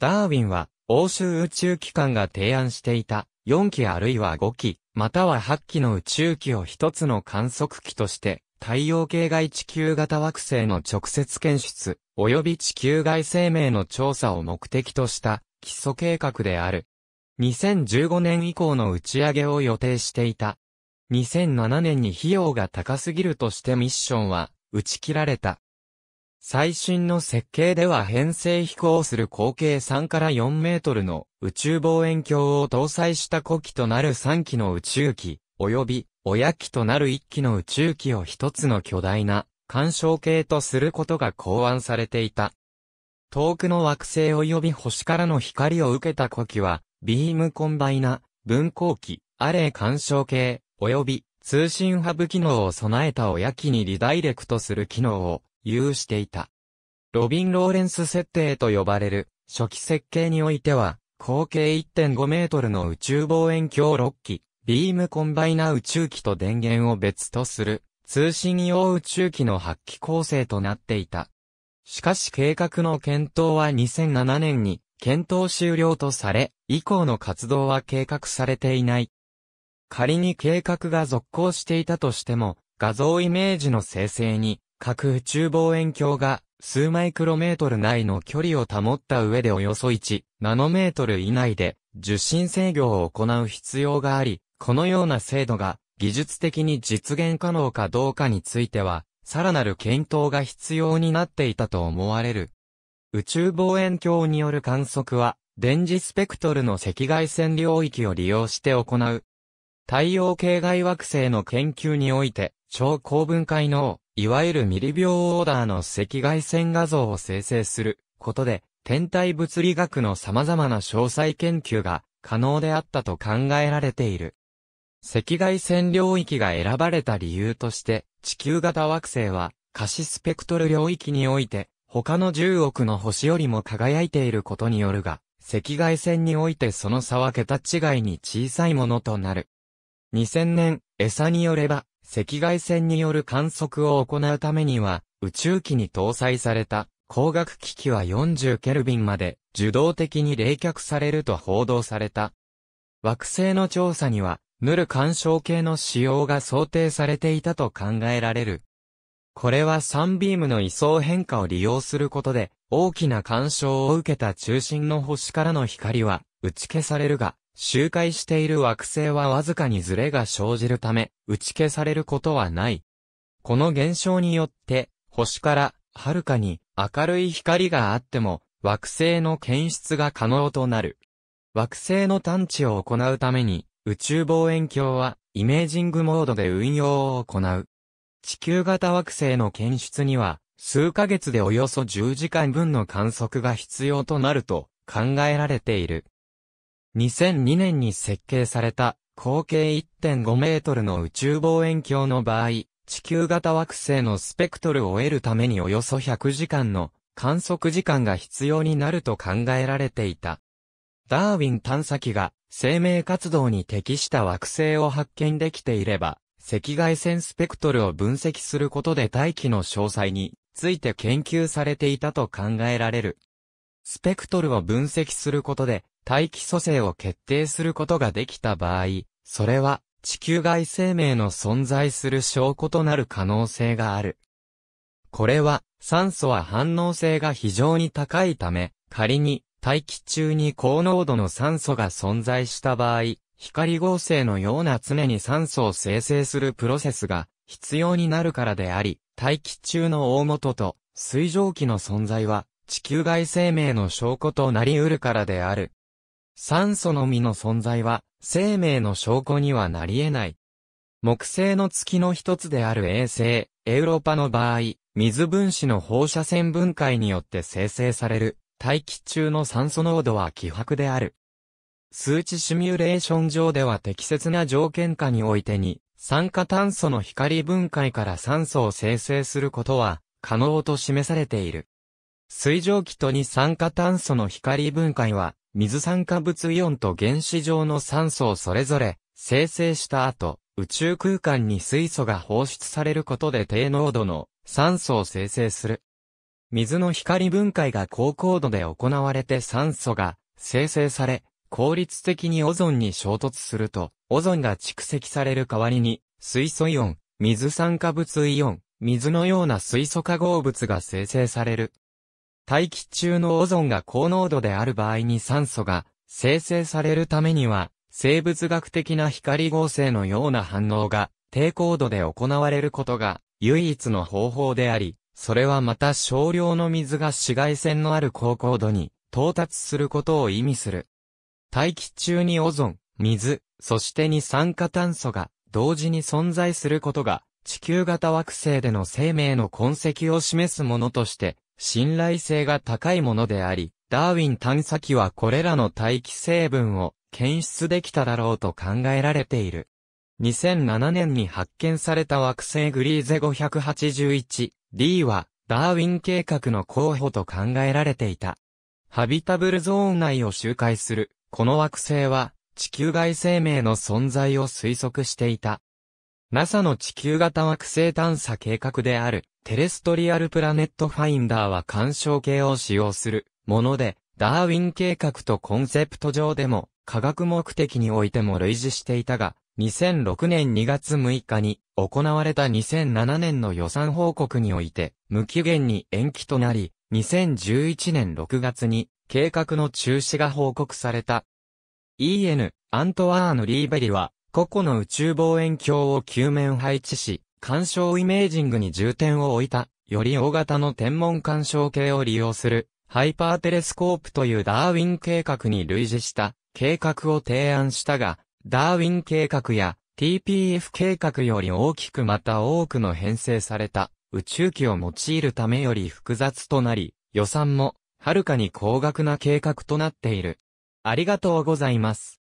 ダーウィンは、欧州宇宙機関が提案していた、4機あるいは5機、または8機の宇宙機を一つの観測機として、太陽系外地球型惑星の直接検出、及び地球外生命の調査を目的とした基礎計画である。2015年以降の打ち上げを予定していた。2007年に費用が高すぎるとしてミッションは打ち切られた。最新の設計では編成飛行する口径3から4メートルの宇宙望遠鏡を搭載した古機となる3機の宇宙機、及び親機となる1機の宇宙機を一つの巨大な干渉系とすることが考案されていた。遠くの惑星及び星からの光を受けた古機は、ビームコンバイナ、分光機、アレイ干渉系、及び通信ハブ機能を備えた親機にリダイレクトする機能を有していた。ロビン・ローレンス設定と呼ばれる初期設計においては、口径1.5メートルの宇宙望遠鏡6機、ビームコンバイナ宇宙機と電源を別とする通信用宇宙機の発揮構成となっていた。しかし計画の検討は2007年に検討終了とされ、以降の活動は計画されていない。仮に計画が続行していたとしても、画像イメージの生成に各宇宙望遠鏡が数マイクロメートル内の距離を保った上でおよそ1ナノメートル以内で受信制御を行う必要があり、このような精度が技術的に実現可能かどうかについては、さらなる検討が必要になっていたと思われる。宇宙望遠鏡による観測は、電磁スペクトルの赤外線領域を利用して行う。太陽系外惑星の研究において、超高分解能、いわゆるミリ秒オーダーの赤外線画像を生成することで、天体物理学の様々な詳細研究が可能であったと考えられている。赤外線領域が選ばれた理由として、地球型惑星は可視スペクトル領域において、他の10億の星よりも輝いていることによるが、赤外線においてその差は桁違いに小さいものとなる。2000年、餌によれば、赤外線による観測を行うためには、宇宙機に搭載された光学機器は40ケルビンまで受動的に冷却されると報道された。惑星の調査には、ヌル干渉系の使用が想定されていたと考えられる。これはサンビームの位相変化を利用することで、大きな干渉を受けた中心の星からの光は、打ち消されるが、周回している惑星はわずかにズレが生じるため、打ち消されることはない。この現象によって、星からはるかに明るい光があっても、惑星の検出が可能となる。惑星の探知を行うために、宇宙望遠鏡はイメージングモードで運用を行う。地球型惑星の検出には、数ヶ月でおよそ10時間分の観測が必要となると考えられている。2002年に設計された、口径1.5メートルの宇宙望遠鏡の場合、地球型惑星のスペクトルを得るためにおよそ100時間の観測時間が必要になると考えられていた。ダーウィン探査機が生命活動に適した惑星を発見できていれば、赤外線スペクトルを分析することで大気の詳細について研究されていたと考えられる。スペクトルを分析することで大気組成を決定することができた場合、それは地球外生命の存在する証拠となる可能性がある。これは酸素は反応性が非常に高いため、仮に大気中に高濃度の酸素が存在した場合、光合成のような常に酸素を生成するプロセスが必要になるからであり、大気中の大元と水蒸気の存在は地球外生命の証拠となり得るからである。酸素のみの存在は生命の証拠にはなり得ない。木星の月の一つである衛星、エウロパの場合、水分子の放射線分解によって生成される大気中の酸素濃度は希薄である。数値シミュレーション上では適切な条件下においてに、酸化炭素の光分解から酸素を生成することは可能と示されている。水蒸気とに酸化炭素の光分解は水酸化物イオンと原子状の酸素をそれぞれ生成した後、宇宙空間に水素が放出されることで低濃度の酸素を生成する。水の光分解が高高度で行われて酸素が生成され、効率的にオゾンに衝突すると、オゾンが蓄積される代わりに、水素イオン、水酸化物イオン、水のような水素化合物が生成される。大気中のオゾンが高濃度である場合に酸素が生成されるためには、生物学的な光合成のような反応が低高度で行われることが唯一の方法であり、それはまた少量の水が紫外線のある高高度に到達することを意味する。大気中にオゾン、水、そして二酸化炭素が同時に存在することが地球型惑星での生命の痕跡を示すものとして信頼性が高いものであり、ダーウィン探査機はこれらの大気成分を検出できただろうと考えられている。2007年に発見された惑星グリーゼ 581D は、ダーウィン計画の候補と考えられていた。ハビタブルゾーン内を周回する、この惑星は、地球外生命の存在を推測していた。NASA の地球型惑星探査計画である、テレストリアルプラネットファインダーは干渉系を使用するもので、ダーウィン計画とコンセプト上でも、科学目的においても類似していたが、2006年2月6日に行われた2007年の予算報告において、無期限に延期となり、2011年6月に計画の中止が報告された。EN、アントワーヌ・リーベリは、個々の宇宙望遠鏡を球面配置し、干渉イメージングに重点を置いた、より大型の天文干渉計を利用する、ハイパーテレスコープというダーウィン計画に類似した計画を提案したが、ダーウィン計画や TPF 計画より大きくまた多くの編成された宇宙機を用いるためより複雑となり、予算もはるかに高額な計画となっている。ありがとうございます。